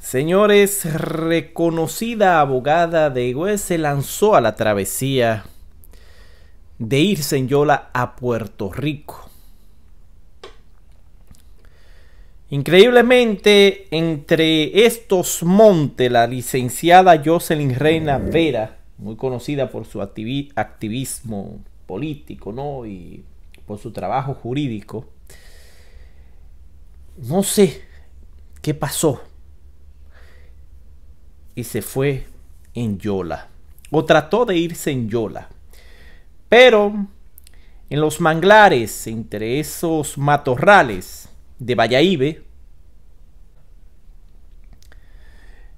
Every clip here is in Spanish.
Señores, reconocida abogada de Güez se lanzó a la travesía de irse en Yola a Puerto Rico. Increíblemente, entre estos montes, la licenciada Jocelyn Reina Vera, muy conocida por su activismo político ¿no? y por su trabajo jurídico, no sé qué pasó, y se fue en Yola. O trató de irse en Yola. Pero en los manglares, entre esos matorrales de Valladolid,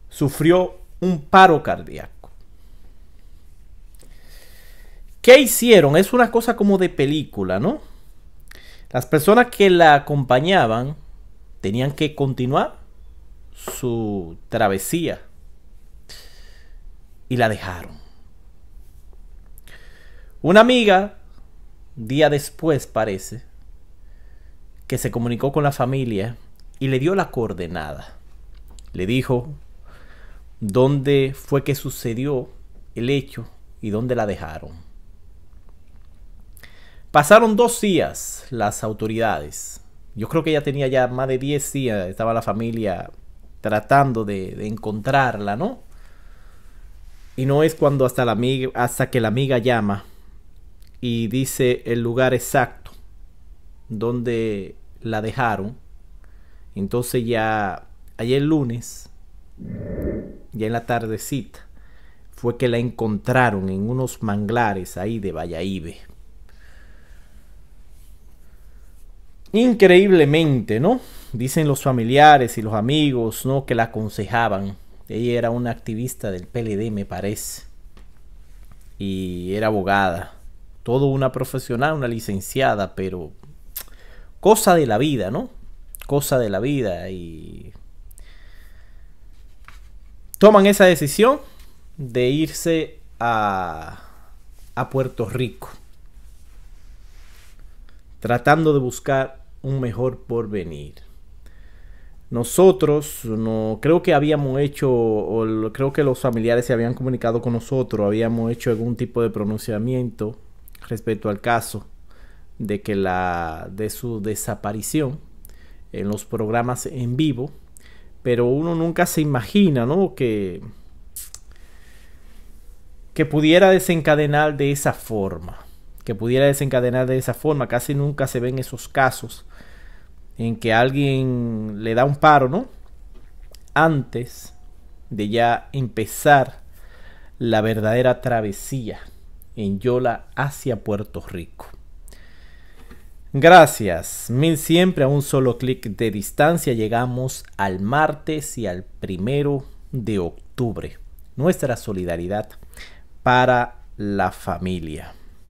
sufrió un paro cardíaco. ¿Qué hicieron? Es una cosa como de película, ¿no? Las personas que la acompañaban tenían que continuar su travesía y la dejaron. Una amiga, día después parece, que se comunicó con la familia y le dio la coordenada. Le dijo dónde fue que sucedió el hecho y dónde la dejaron. Pasaron dos días las autoridades. Yo creo que ya tenía ya más de diez días, estaba la familia tratando de encontrarla, ¿no? Y no es cuando hasta, la amiga, hasta que la amiga llama y dice el lugar exacto donde la dejaron. Entonces ya ayer lunes, ya en la tardecita, fue que la encontraron en unos manglares ahí de Valladolid. Increíblemente, ¿no? Dicen los familiares y los amigos, ¿no? Que la aconsejaban ella era una activista del PLD, me parece. Y era abogada. Todo una profesional, una licenciada, pero cosa de la vida, ¿no? Cosa de la vida. Y toman esa decisión de irse a, a Puerto Rico. Tratando de buscar un mejor porvenir. Nosotros, no, creo que habíamos hecho, o creo que los familiares se habían comunicado con nosotros, habíamos hecho algún tipo de pronunciamiento respecto al caso de que la de su desaparición en los programas en vivo, pero uno nunca se imagina, ¿no? que que pudiera desencadenar de esa forma, que pudiera desencadenar de esa forma, casi nunca se ven esos casos en que alguien le da un paro, ¿no? Antes de ya empezar la verdadera travesía en Yola hacia Puerto Rico. Gracias, mil siempre a un solo clic de distancia llegamos al martes y al primero de octubre. Nuestra solidaridad para la familia.